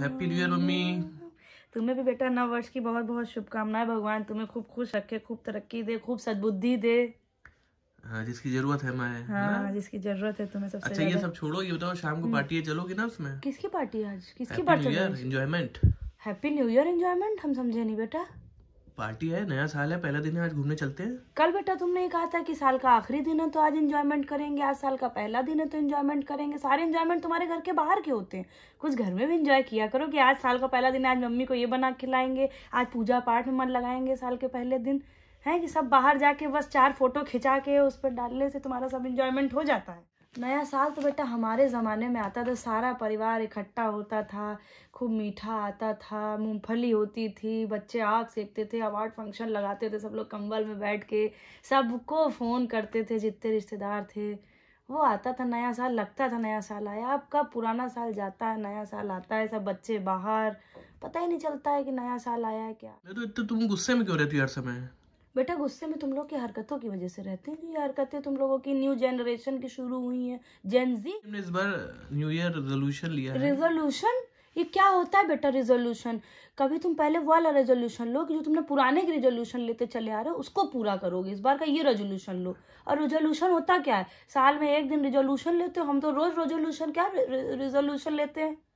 Happy new year mummy तुम्हें भी बेटा नव वर्ष की बहुत बहुत शुभकामनाएं भगवान तुम्हें खूब खुश रखे खूब तरक्की दे खूब सदबुद्धि दे हाँ जिसकी जरूरत है मैं हाँ जिसकी जरूरत है तुम्हें सबसे अच्छा ये सब छोड़ो ये बताओ शाम को पार्टी हम्म। है चलोगे ना उसमें किसकी पार्टी आज किसकी party enjoyment happy new year enjoyment हम समझे नहीं बेटा पार्टी है नया साल है पहला दिन है आज घूमने चलते हैं कल बेटा तुमने ये कहा था कि साल का आखिरी दिन है तो आज इंजॉयमेंट करेंगे आज साल का पहला दिन है तो इंजॉयमेंट करेंगे सारे इंजॉयमेंट तुम्हारे घर के बाहर के होते हैं कुछ घर में भी इंजॉय किया करो कि आज साल का पहला दिन आज मम्मी को ये बना खिलाएंगे आज पूजा पाठ में मन लगाएंगे साल के पहले दिन है कि सब बाहर जाके बस चार फोटो खिंचा के उस पर डालने से तुम्हारा सब इंजॉयमेंट हो जाता है नया साल तो बेटा हमारे ज़माने में आता था सारा परिवार इकट्ठा होता था खूब मीठा आता था मूंगफली होती थी बच्चे आग सेकते थे अवार्ड फंक्शन लगाते थे सब लोग कंबल में बैठ के सबको फ़ोन करते थे जितने रिश्तेदार थे वो आता था नया साल लगता था नया साल आया अब कब पुराना साल जाता है नया साल आता है सब बच्चे बाहर पता ही नहीं चलता है कि नया साल आया है क्या तो इतने तुम गुस्से में क्यों रहती हर समय बेटा गुस्से में तुम लोग की हरकतों की वजह से रहते हैं ये हरकतें तुम लोगों की न्यू जनरेशन की शुरू हुई है जेनजी इस बार न्यू ईयर रेजोल्यूशन लिया है रेजोल्यूशन ये क्या होता है बेटा रेजोल्यूशन कभी तुम पहले वाला रेजोल्यूशन लो कि जो तुमने पुराने के रेजोल्यूशन लेते चले आ रहे हो उसको पूरा करोगे इस बार का ये रेजोल्यूशन लो और रेजोल्यूशन होता क्या है साल में एक दिन रेजोल्यूशन लेते हो हम तो रोज रेजोल्यूशन क्या रेजोल्यूशन लेते हैं